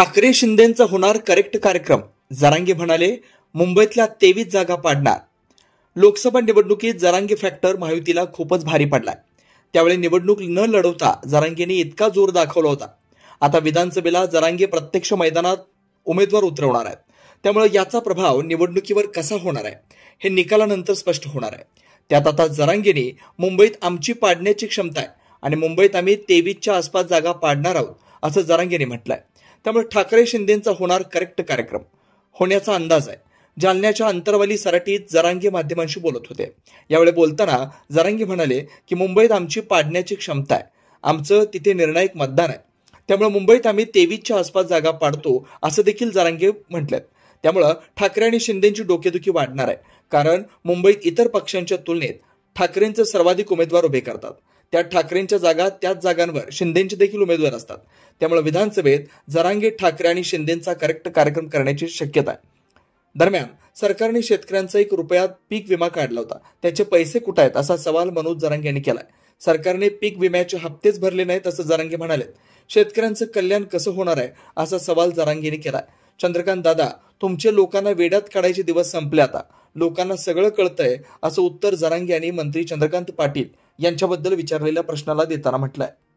ठाकरे शिंदेचा होणार करेक्ट कार्यक्रम जरांगे म्हणाले मुंबईतल्या तेवीस जागा पाडणार लोकसभा निवडणुकीत जरांगे फॅक्टर महायुतीला खूपच भारी पडलाय त्यावेळी निवडणूक न लढवता जरांगेने इतका जोर दाखवला होता आता विधानसभेला जरांगे प्रत्यक्ष मैदानात उमेदवार उतरवणार आहेत त्यामुळे याचा प्रभाव निवडणुकीवर कसा होणार आहे हे निकालानंतर स्पष्ट होणार आहे त्यात आता जरांगेने मुंबईत आमची पाडण्याची क्षमता आहे आणि मुंबईत आम्ही तेवीसच्या आसपास जागा पाडणार आहोत असं जरांगेने म्हटलंय त्यामुळे ठाकरे शिंदेचा होणार करेक्ट कार्यक्रम होण्याचा अंदाज आहे जालन्याच्या अंतरवाली सराटीत जरांगी माध्यमांशी बोलत होते यावेळी बोलताना जरांगी म्हणाले की मुंबईत आमची पाडण्याची क्षमता आहे आमचं तिथे निर्णायक मतदान आहे त्यामुळे मुंबईत आम्ही तेवीसच्या आसपास जागा पाडतो असं देखील जरांगे म्हटल्यात त्यामुळं ठाकरे आणि शिंदेची डोकेदुखी वाढणार आहे कारण मुंबईत इतर पक्षांच्या तुलनेत ठाकरेंचे सर्वाधिक उमेदवार उभे करतात त्या ठाकरेंच्या जागा त्याच जागांवर शिंदेचे देखील उमेदवार असतात त्यामुळे विधानसभेत जरांगे ठाकरे आणि शिंदेचा करेक्ट कार्यक्रम करण्याची शक्यता आहे दरम्यान सरकारने शेतकऱ्यांचा एक रुपयात पीक विमा काढला होता त्याचे पैसे कुठे आहेत असा सवाल मनोज जरांगे यांनी केलाय सरकारने पीक विम्याचे हप्तेच भरले नाहीत असं जरांगे म्हणाले शेतकऱ्यांचं कल्याण कसं होणार आहे असा सवाल जरांगेने केलाय चंद्रकांत दादा तुमचे लोकांना वेड्यात काढायचे दिवस संपले आता लोकांना सगळं कळतंय असं उत्तर जरांगे यांनी मंत्री चंद्रकांत पाटील यांच्याबद्दल विचारलेल्या प्रश्नाला देताना म्हटलंय